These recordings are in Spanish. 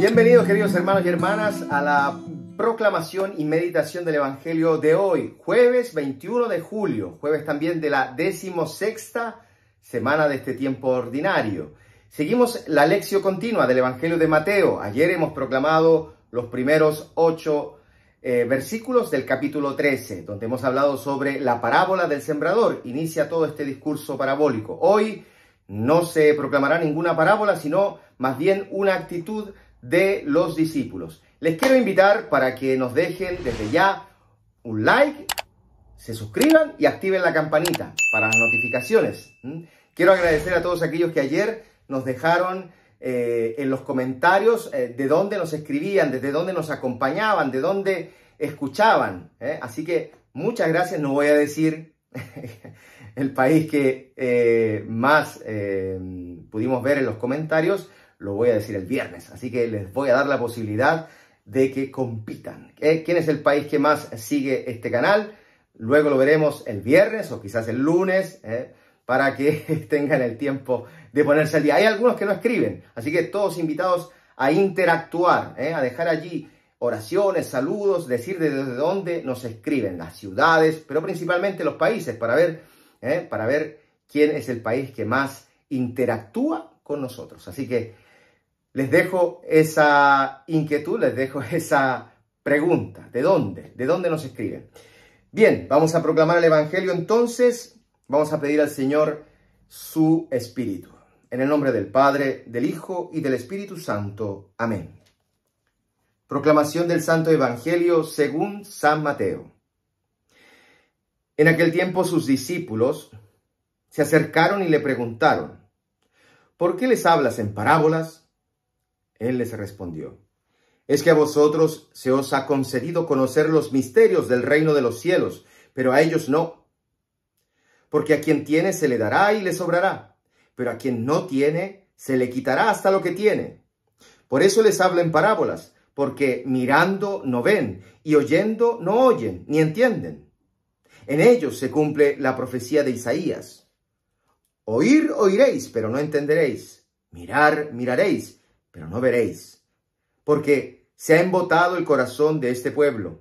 Bienvenidos queridos hermanos y hermanas a la proclamación y meditación del Evangelio de hoy, jueves 21 de julio, jueves también de la decimosexta semana de este tiempo ordinario. Seguimos la lección continua del Evangelio de Mateo. Ayer hemos proclamado los primeros ocho eh, versículos del capítulo 13, donde hemos hablado sobre la parábola del sembrador. Inicia todo este discurso parabólico. Hoy no se proclamará ninguna parábola, sino más bien una actitud de los discípulos. Les quiero invitar para que nos dejen desde ya un like, se suscriban y activen la campanita para las notificaciones. Quiero agradecer a todos aquellos que ayer nos dejaron eh, en los comentarios eh, de dónde nos escribían, desde dónde nos acompañaban, de dónde escuchaban. ¿eh? Así que muchas gracias, no voy a decir el país que más pudimos ver en los comentarios, lo voy a decir el viernes. Así que les voy a dar la posibilidad de que compitan. Eh, ¿Quién es el país que más sigue este canal? Luego lo veremos el viernes o quizás el lunes eh, para que tengan el tiempo de ponerse al día. Hay algunos que no escriben, así que todos invitados a interactuar, eh, a dejar allí oraciones, saludos, decir desde dónde nos escriben, las ciudades, pero principalmente los países, para ver, para ver quién es el país que más interactúa nosotros. Así que les dejo esa inquietud, les dejo esa pregunta. ¿De dónde? ¿De dónde nos escriben? Bien, vamos a proclamar el Evangelio entonces. Vamos a pedir al Señor su Espíritu. En el nombre del Padre, del Hijo y del Espíritu Santo. Amén. Proclamación del Santo Evangelio según San Mateo. En aquel tiempo sus discípulos se acercaron y le preguntaron, ¿por qué les hablas en parábolas? Él les respondió, es que a vosotros se os ha concedido conocer los misterios del reino de los cielos, pero a ellos no. Porque a quien tiene se le dará y le sobrará, pero a quien no tiene se le quitará hasta lo que tiene. Por eso les hablo en parábolas, porque mirando no ven y oyendo no oyen ni entienden. En ellos se cumple la profecía de Isaías. Oír, oiréis, pero no entenderéis. Mirar, miraréis, pero no veréis. Porque se ha embotado el corazón de este pueblo.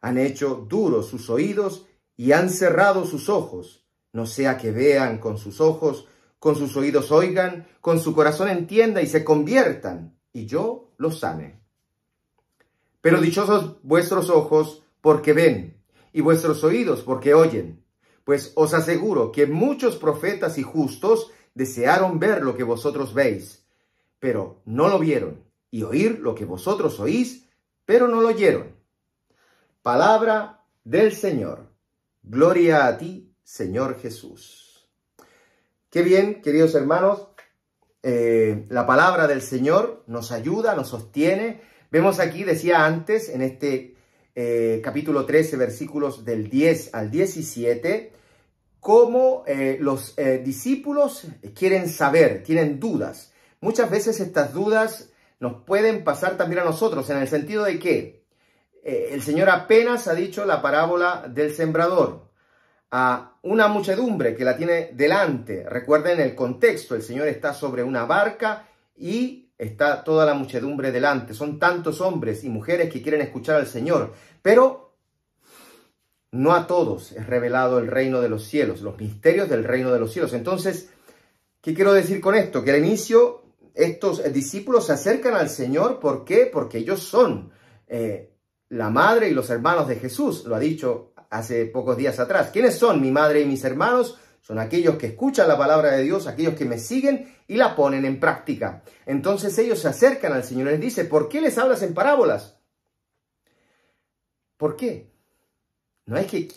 Han hecho duros sus oídos y han cerrado sus ojos, no sea que vean con sus ojos, con sus oídos oigan, con su corazón entienda y se conviertan, y yo los sane. Pero dichosos vuestros ojos porque ven, y vuestros oídos porque oyen. Pues os aseguro que muchos profetas y justos desearon ver lo que vosotros veis, pero no lo vieron, y oír lo que vosotros oís, pero no lo oyeron. Palabra del Señor. Gloria a ti, Señor Jesús. Qué bien, queridos hermanos, eh, la palabra del Señor nos ayuda, nos sostiene. Vemos aquí, decía antes, en este eh, capítulo 13, versículos del 10 al 17, como eh, los eh, discípulos quieren saber, tienen dudas. Muchas veces estas dudas nos pueden pasar también a nosotros, en el sentido de que eh, el Señor apenas ha dicho la parábola del sembrador a una muchedumbre que la tiene delante. Recuerden el contexto, el Señor está sobre una barca y está toda la muchedumbre delante. Son tantos hombres y mujeres que quieren escuchar al Señor, pero no a todos es revelado el reino de los cielos, los misterios del reino de los cielos. Entonces, ¿qué quiero decir con esto? Que al inicio estos discípulos se acercan al Señor, ¿por qué? Porque ellos son eh, la madre y los hermanos de Jesús, lo ha dicho hace pocos días atrás. ¿Quiénes son mi madre y mis hermanos? Son aquellos que escuchan la palabra de Dios, aquellos que me siguen y la ponen en práctica. Entonces ellos se acercan al Señor y les dice, ¿por qué les hablas en parábolas? ¿Por qué? no es que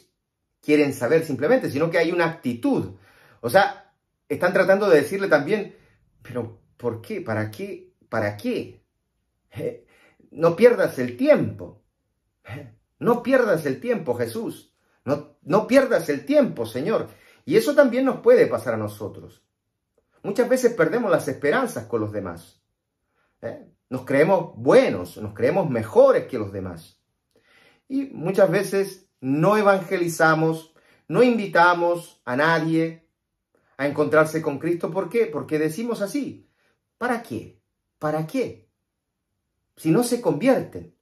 quieren saber simplemente, sino que hay una actitud. O sea, están tratando de decirle también, pero ¿por qué? ¿Para qué? ¿Para qué? no pierdas el tiempo. no pierdas el tiempo, Jesús. No, no pierdas el tiempo, Señor. Y eso también nos puede pasar a nosotros. Muchas veces perdemos las esperanzas con los demás. ¿eh? Nos creemos buenos, nos creemos mejores que los demás. Y muchas veces no evangelizamos, no invitamos a nadie a encontrarse con Cristo. ¿Por qué? Porque decimos así, ¿para qué? ¿Para qué? Si no se convierten.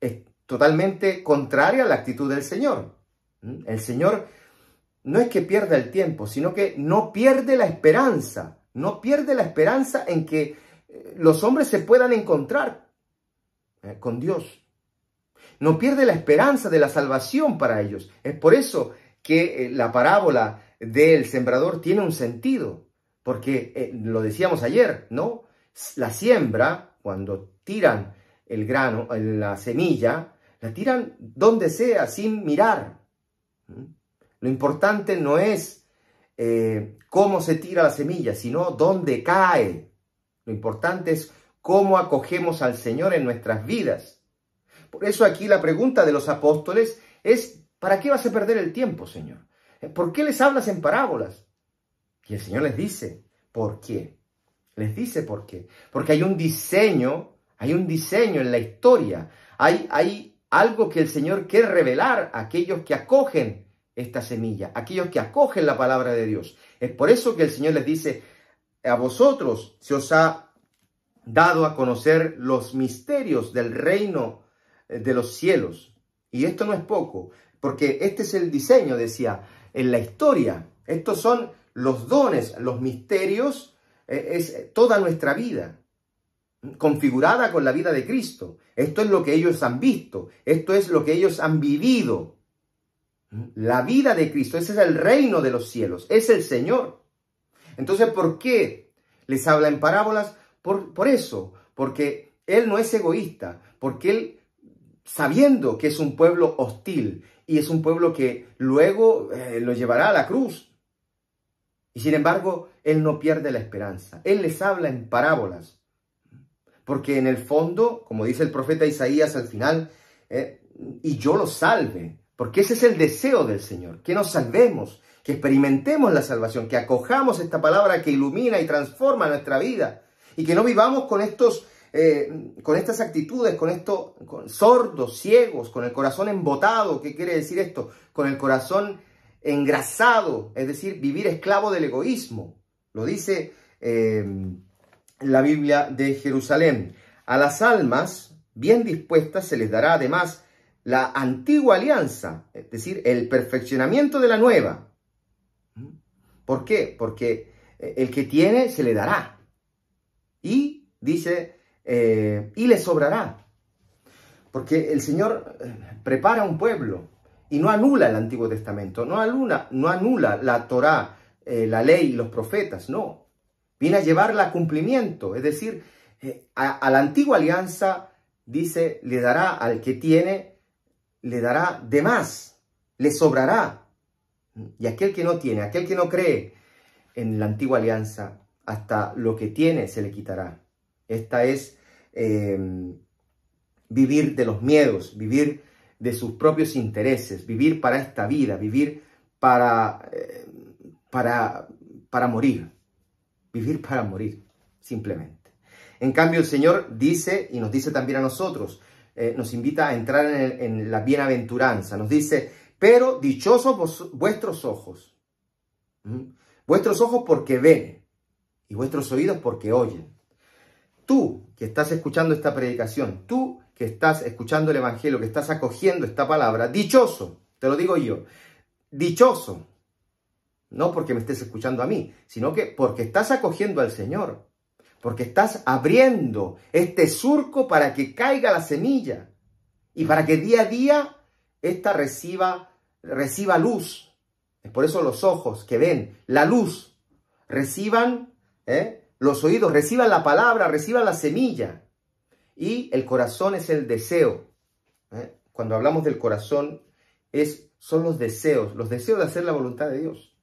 Es totalmente contraria a la actitud del Señor. ¿Mm? El Señor no es que pierda el tiempo, sino que no pierde la esperanza, no pierde la esperanza en que eh, los hombres se puedan encontrar eh, con Dios no pierde la esperanza de la salvación para ellos. Es por eso que eh, la parábola del sembrador tiene un sentido, porque eh, lo decíamos ayer, ¿no? La siembra, cuando tiran el grano, la semilla, la tiran donde sea, sin mirar. ¿Mm? Lo importante no es eh, cómo se tira la semilla, sino dónde cae. Lo importante es cómo acogemos al Señor en nuestras vidas. Por eso aquí la pregunta de los apóstoles es, ¿para qué vas a perder el tiempo, Señor? Eh, ¿Por qué les hablas en parábolas? Y el Señor les dice, ¿por qué? Les dice por qué. Porque hay un diseño, hay un diseño en la historia, hay, hay algo que el Señor quiere revelar a aquellos que acogen esta semilla, aquellos que acogen la palabra de Dios. Es por eso que el Señor les dice, a vosotros se os ha dado a conocer los misterios del reino eh, de los cielos. Y esto no es poco, porque este es el diseño, decía, en la historia. Estos son los dones, los misterios, eh, es toda nuestra vida, configurada con la vida de Cristo. Esto es lo que ellos han visto, esto es lo que ellos han vivido. La vida de Cristo, ese es el reino de los cielos, es el Señor. Entonces, ¿por qué les habla en parábolas? Por, por eso, porque Él no es egoísta, porque Él sabiendo que es un pueblo hostil y es un pueblo que luego eh, lo llevará a la cruz. Y sin embargo, Él no pierde la esperanza. Él les habla en parábolas. Porque en el fondo, como dice el profeta Isaías al final, eh, y yo lo salve, porque ese es el deseo del Señor, que nos salvemos, que experimentemos la salvación, que acojamos esta palabra que ilumina y transforma nuestra vida y que no vivamos con estos eh, con estas actitudes, con esto, con sordos, ciegos, con el corazón embotado, ¿qué quiere decir esto? Con el corazón engrasado, es decir, vivir esclavo del egoísmo. Lo dice eh, la Biblia de Jerusalén. A las almas bien dispuestas se les dará además la antigua alianza, es decir, el perfeccionamiento de la nueva. ¿Por qué? Porque eh, el que tiene se le dará. Y dice eh, y le sobrará. Porque el Señor eh, prepara un pueblo y no anula el Antiguo Testamento, no anula, no anula la Torá, eh, la ley, los profetas, no. Viene a llevarla a cumplimiento, es decir, a la antigua alianza dice, le dará al que tiene, le dará de más, le sobrará. Y aquel que no tiene, aquel que no cree en la antigua alianza, hasta lo que tiene se le quitará. Esta es em, vivir de los miedos, vivir de sus propios intereses, vivir para esta vida, vivir para, em, para, para morir, vivir para morir, simplemente. En cambio, el Señor dice, y nos dice también a nosotros, eh, nos invita a entrar en, la bienaventuranza, nos dice, pero dichosos vuestros ojos, vuestros ojos porque ven y vuestros oídos porque oyen tú que estás escuchando esta predicación, tú que estás escuchando el Evangelio, que estás acogiendo esta palabra, dichoso, te lo digo yo, dichoso, no porque me estés escuchando a mí, sino que porque estás acogiendo al Señor, porque estás abriendo este surco para que caiga la semilla y para que día a día esta reciba, reciba luz. Es por eso los ojos que ven la luz reciban ¿eh? los oídos reciban la palabra, reciban la semilla. Y el corazón es el deseo. ¿eh? Cuando hablamos del corazón, es, son los deseos, los deseos de hacer la voluntad de Dios,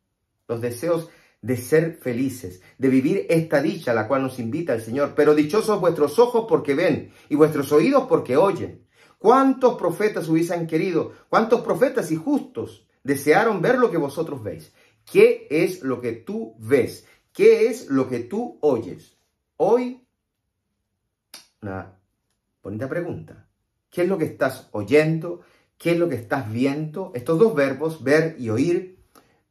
los deseos de ser felices, de vivir esta dicha a la cual nos invita el Señor. Pero dichosos vuestros ojos porque ven y vuestros oídos porque oyen. ¿Cuántos profetas hubiesen querido? ¿Cuántos profetas y justos desearon ver lo que vosotros veis? ¿Qué es lo que tú ves? ¿Qué es lo que tú oyes? Hoy, una bonita pregunta. ¿Qué es lo que estás oyendo? ¿Qué es lo que estás viendo? Estos dos verbos, ver y oír,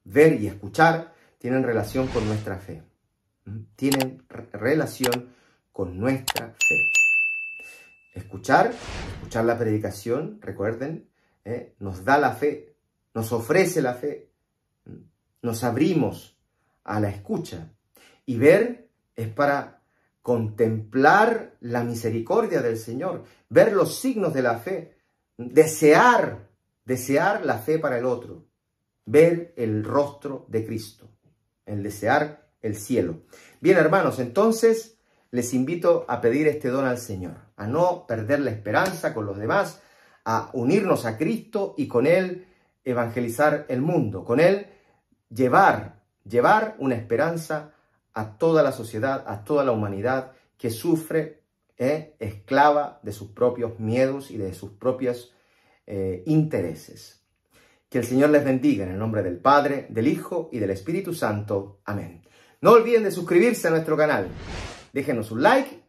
ver y escuchar, tienen relación con nuestra fe. ¿Mm? Tienen relación con nuestra fe. Escuchar, escuchar la predicación, recuerden, ¿eh? nos da la fe, nos ofrece la fe, ¿Mm? nos abrimos a la escucha. Y ver es para contemplar la misericordia del Señor, ver los signos de la fe, desear, desear la fe para el otro, ver el rostro de Cristo, el desear el cielo. Bien, hermanos, entonces les invito a pedir este don al Señor, a no perder la esperanza con los demás, a unirnos a Cristo y con Él evangelizar el mundo, con Él llevar llevar una esperanza a toda la sociedad, a toda la humanidad que sufre eh, esclava de sus propios miedos y de sus propios eh, intereses. Que el Señor les bendiga en el nombre del Padre, del Hijo y del Espíritu Santo. Amén. No olviden de suscribirse a nuestro canal. Déjenos un like,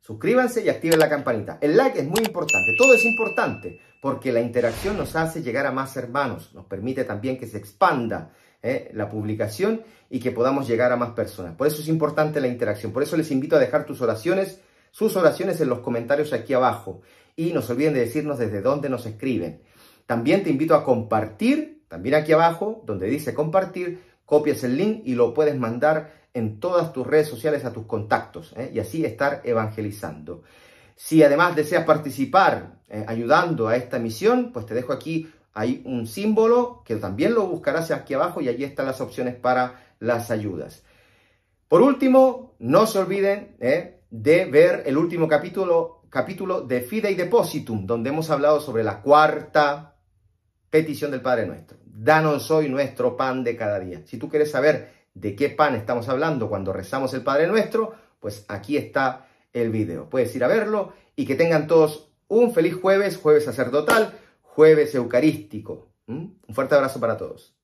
suscríbanse y activen la campanita. El like es muy importante, todo es importante, porque la interacción nos hace llegar a más hermanos, nos permite también que se expanda ¿eh? la publicación y que podamos llegar a más personas. Por eso es importante la interacción. Por eso les invito a dejar tus oraciones, sus oraciones en los comentarios aquí abajo. Y no se olviden de decirnos desde dónde nos escriben. También te invito a compartir, también aquí abajo, donde dice compartir, copias el link y lo puedes mandar en todas tus redes sociales a tus contactos ¿eh? y así estar evangelizando. Si además deseas participar ¿eh? ayudando a esta misión, pues te dejo aquí hay un símbolo que también lo buscarás aquí abajo y allí están las opciones para las ayudas. Por último, no se olviden eh, de ver el último capítulo, capítulo de Fidei Depositum, donde hemos hablado sobre la cuarta petición del Padre Nuestro. Danos hoy nuestro pan de cada día. Si tú quieres saber de qué pan estamos hablando cuando rezamos el Padre Nuestro, pues aquí está el video. Puedes ir a verlo y que tengan todos un feliz jueves, jueves sacerdotal jueves eucarístico. Un fuerte abrazo para todos.